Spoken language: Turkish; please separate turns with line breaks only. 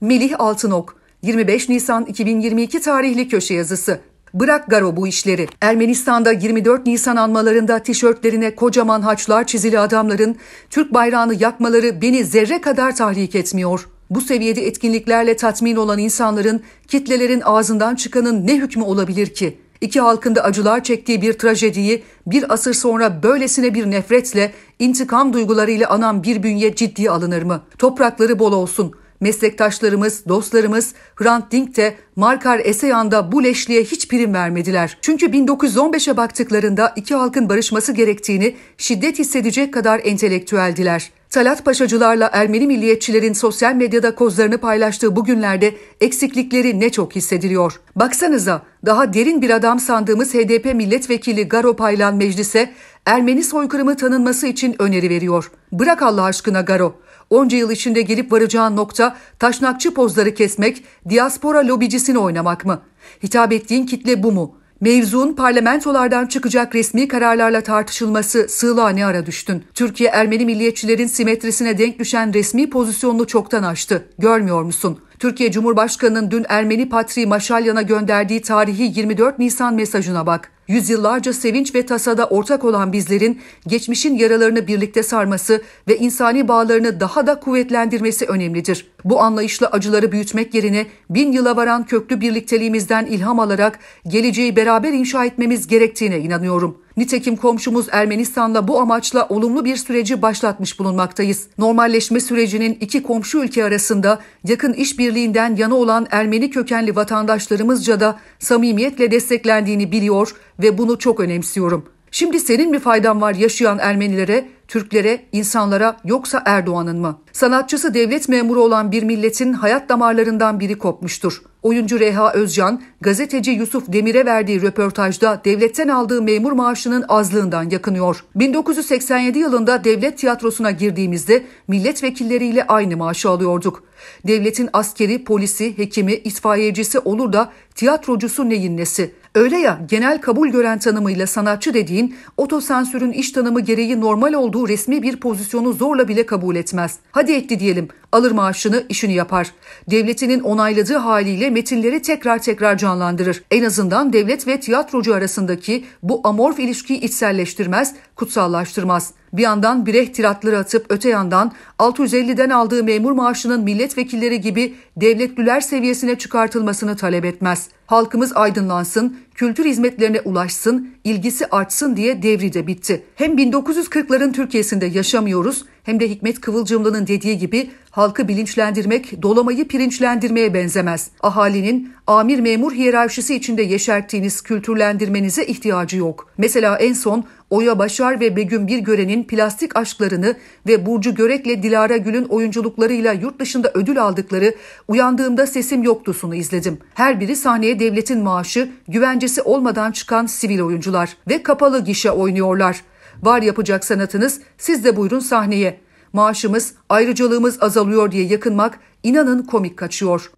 Melih Altınok 25 Nisan 2022 tarihli köşe yazısı. Bırak Garo bu işleri. Ermenistan'da 24 Nisan anmalarında tişörtlerine kocaman haçlar çizili adamların Türk bayrağını yakmaları beni zerre kadar tahrik etmiyor. Bu seviyede etkinliklerle tatmin olan insanların kitlelerin ağzından çıkanın ne hükmü olabilir ki? İki halkında acılar çektiği bir trajediyi bir asır sonra böylesine bir nefretle, intikam duygularıyla anan bir bünye ciddiye alınır mı? Toprakları bol olsun. Meslektaşlarımız, dostlarımız Hrant Dink de Markar Eseyan'da bu leşliğe hiç prim vermediler. Çünkü 1915'e baktıklarında iki halkın barışması gerektiğini şiddet hissedecek kadar entelektüeldiler. Talat Paşacılarla Ermeni milliyetçilerin sosyal medyada kozlarını paylaştığı bu günlerde eksiklikleri ne çok hissediliyor. Baksanıza daha derin bir adam sandığımız HDP milletvekili Garo Paylan meclise Ermeni soykırımı tanınması için öneri veriyor. Bırak Allah aşkına Garo. Onca yıl içinde gelip varacağın nokta taşnakçı pozları kesmek, diaspora lobicisini oynamak mı? Hitap ettiğin kitle bu mu? Mevzuun parlamentolardan çıkacak resmi kararlarla tartışılması sığlığa ne ara düştün? Türkiye Ermeni milliyetçilerin simetrisine denk düşen resmi pozisyonunu çoktan aştı. Görmüyor musun?'' Türkiye Cumhurbaşkanı'nın dün Ermeni Patriği Maşalyan'a gönderdiği tarihi 24 Nisan mesajına bak yüzyıllarca sevinç ve tasada ortak olan bizlerin geçmişin yaralarını birlikte sarması ve insani bağlarını daha da kuvvetlendirmesi önemlidir. Bu anlayışla acıları büyütmek yerine bin yıla varan köklü birlikteliğimizden ilham alarak geleceği beraber inşa etmemiz gerektiğine inanıyorum.'' Nitekim komşumuz Ermenistan'la bu amaçla olumlu bir süreci başlatmış bulunmaktayız. Normalleşme sürecinin iki komşu ülke arasında yakın işbirliğinden yana olan Ermeni kökenli vatandaşlarımızca da samimiyetle desteklendiğini biliyor ve bunu çok önemsiyorum. Şimdi senin mi faydan var yaşayan Ermenilere, Türklere, insanlara yoksa Erdoğan'ın mı? Sanatçısı devlet memuru olan bir milletin hayat damarlarından biri kopmuştur. Oyuncu Reha Özcan, gazeteci Yusuf Demir'e verdiği röportajda devletten aldığı memur maaşının azlığından yakınıyor. 1987 yılında devlet tiyatrosuna girdiğimizde milletvekilleriyle aynı maaşı alıyorduk. Devletin askeri, polisi, hekimi, itfaiyecisi olur da tiyatrocusu neyin nesi? Öyle ya genel kabul gören tanımıyla sanatçı dediğin otosansürün iş tanımı gereği normal olduğu resmi bir pozisyonu zorla bile kabul etmez. Hadi etti diyelim Alır maaşını, işini yapar. Devletinin onayladığı haliyle metinleri tekrar tekrar canlandırır. En azından devlet ve tiyatrocu arasındaki bu amorf ilişkiyi içselleştirmez, kutsallaştırmaz. Bir yandan bireh tiratları atıp öte yandan 650'den aldığı memur maaşının milletvekilleri gibi devletlüler seviyesine çıkartılmasını talep etmez. Halkımız aydınlansın, kültür hizmetlerine ulaşsın, ilgisi artsın diye devri de bitti. Hem 1940'ların Türkiye'sinde yaşamıyoruz hem de Hikmet Kıvılcımlı'nın dediği gibi Halkı bilinçlendirmek dolamayı pirinçlendirmeye benzemez. Ahalinin amir memur hiyerarşisi içinde yeşerttiğiniz kültürlendirmenize ihtiyacı yok. Mesela en son Oya Başar ve Begüm Birgören'in plastik aşklarını ve Burcu Görek'le Dilara Gül'ün oyunculuklarıyla yurt dışında ödül aldıkları Uyandığımda Sesim Yoktus'unu izledim. Her biri sahneye devletin maaşı, güvencesi olmadan çıkan sivil oyuncular ve kapalı gişe oynuyorlar. Var yapacak sanatınız, siz de buyurun sahneye.'' Maaşımız, ayrıcalığımız azalıyor diye yakınmak inanın komik kaçıyor.